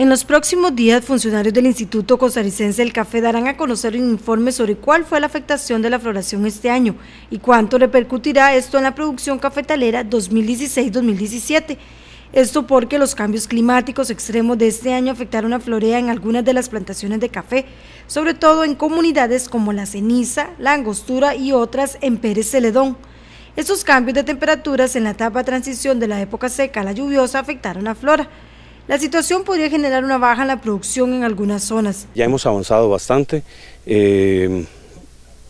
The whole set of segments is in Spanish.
En los próximos días, funcionarios del Instituto Costarricense del Café darán a conocer un informe sobre cuál fue la afectación de la floración este año y cuánto repercutirá esto en la producción cafetalera 2016-2017. Esto porque los cambios climáticos extremos de este año afectaron a Florea en algunas de las plantaciones de café, sobre todo en comunidades como La Ceniza, La Angostura y otras en Pérez Celedón. Estos cambios de temperaturas en la etapa transición de la época seca a la lluviosa afectaron a Flora. La situación podría generar una baja en la producción en algunas zonas. Ya hemos avanzado bastante. Eh,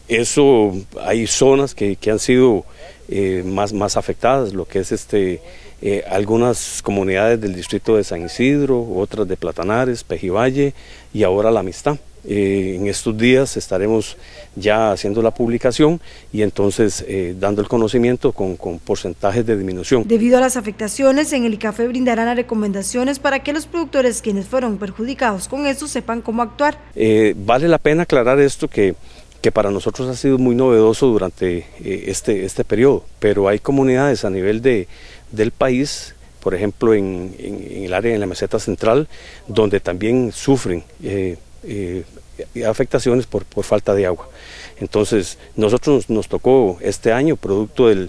eso, hay zonas que, han sido eh, más, más afectadas, lo que es este, eh, algunas comunidades del distrito de San Isidro, otras de Platanares, Pejivalle y ahora La Amistad. Eh, en estos días estaremos ya haciendo la publicación y entonces eh, dando el conocimiento con, porcentajes de disminución. Debido a las afectaciones, en el café, brindarán las recomendaciones para que los productores quienes fueron perjudicados con esto sepan cómo actuar. Eh, vale la pena aclarar esto que, que para nosotros ha sido muy novedoso durante este, este periodo, pero hay comunidades a nivel de, del país por ejemplo, en, el área, de la meseta central, donde también sufren eh, afectaciones por, por, falta de agua. Entonces, nosotros nos, tocó este año, producto del,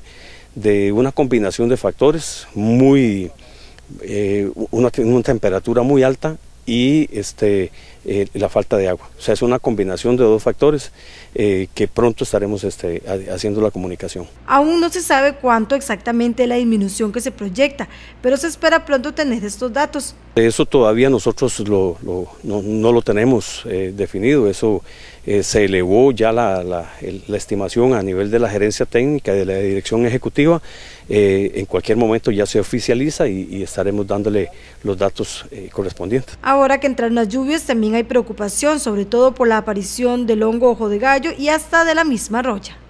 de una combinación de factores, muy, eh, una, temperatura muy alta y este, eh, la falta de agua. O sea, es una combinación de dos factores eh, que pronto estaremos este, haciendo la comunicación. Aún no se sabe cuánto exactamente la disminución que se proyecta, pero se espera pronto tener estos datos. Eso todavía nosotros no, lo tenemos eh, definido, eso se elevó ya la, estimación a nivel de la gerencia técnica de la dirección ejecutiva, en cualquier momento ya se oficializa y, y estaremos dándole los datos correspondientes. Ahora que entran las lluvias también hay preocupación sobre todo por la aparición del hongo ojo de gallo y hasta de la misma roya.